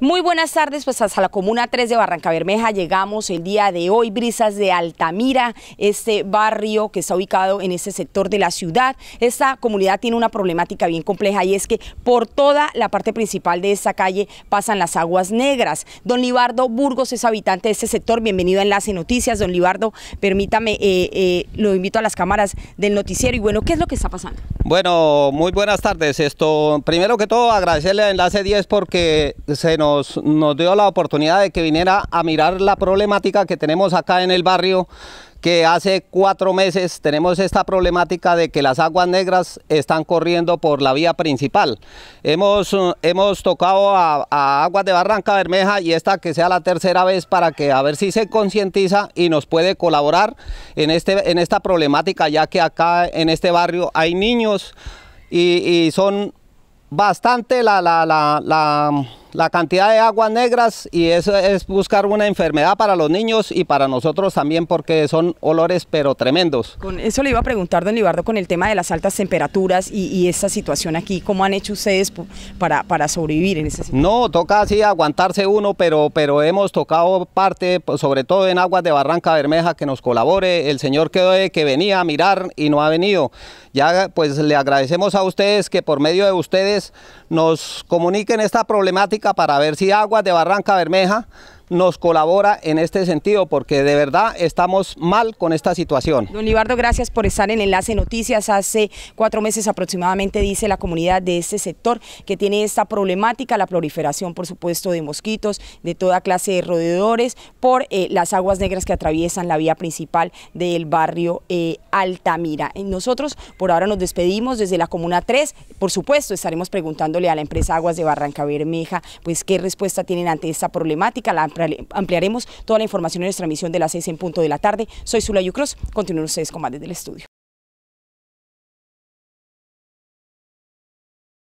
Muy buenas tardes, pues hasta la Comuna 3 de Barranca Bermeja llegamos el día de hoy, Brisas de Altamira, este barrio que está ubicado en este sector de la ciudad. Esta comunidad tiene una problemática bien compleja y es que por toda la parte principal de esta calle pasan las aguas negras. Don Libardo Burgos es habitante de este sector, bienvenido a Enlace Noticias. Don Libardo, permítame, eh, eh, lo invito a las cámaras del noticiero y bueno, ¿qué es lo que está pasando? Bueno, muy buenas tardes. Esto, primero que todo, agradecerle a Enlace 10 porque se nos, nos dio la oportunidad de que viniera a mirar la problemática que tenemos acá en el barrio que hace cuatro meses tenemos esta problemática de que las aguas negras están corriendo por la vía principal. Hemos, uh, hemos tocado a, aguas de Barranca Bermeja y esta que sea la tercera vez para que a ver si se concientiza y nos puede colaborar en, este, en esta problemática, ya que acá en este barrio hay niños y, son bastante la, la, la la cantidad de aguas negras y eso es buscar una enfermedad para los niños y para nosotros también porque son olores pero tremendos. Con eso le iba a preguntar, don Libardo, con el tema de las altas temperaturas y, y esta situación aquí, ¿cómo han hecho ustedes para, para sobrevivir en esta situación? No, toca así aguantarse uno, pero, pero hemos tocado parte, pues, sobre todo en aguas de Barranca Bermeja, que nos colabore. El señor quedó de que venía a mirar y no ha venido. Ya pues le agradecemos a ustedes que por medio de ustedes nos comuniquen esta problemática para ver si aguas de Barranca Bermeja nos colabora en este sentido, porque de verdad estamos mal con esta situación. Don Libardo, gracias por estar en Enlace Noticias. Hace cuatro meses aproximadamente dice la comunidad de este sector que tiene esta problemática, la proliferación, por supuesto, de mosquitos, de toda clase de roedores, por eh, las aguas negras que atraviesan la vía principal del barrio eh, Altamira. Nosotros por ahora nos despedimos desde la Comuna 3. Por supuesto, estaremos preguntándole a la empresa Aguas de Barranca Bermeja, pues qué respuesta tienen ante esta problemática. La ampliaremos toda la información en nuestra emisión de las 6 en punto de la tarde. Soy Zula Yucros, continúen ustedes con más desde el estudio.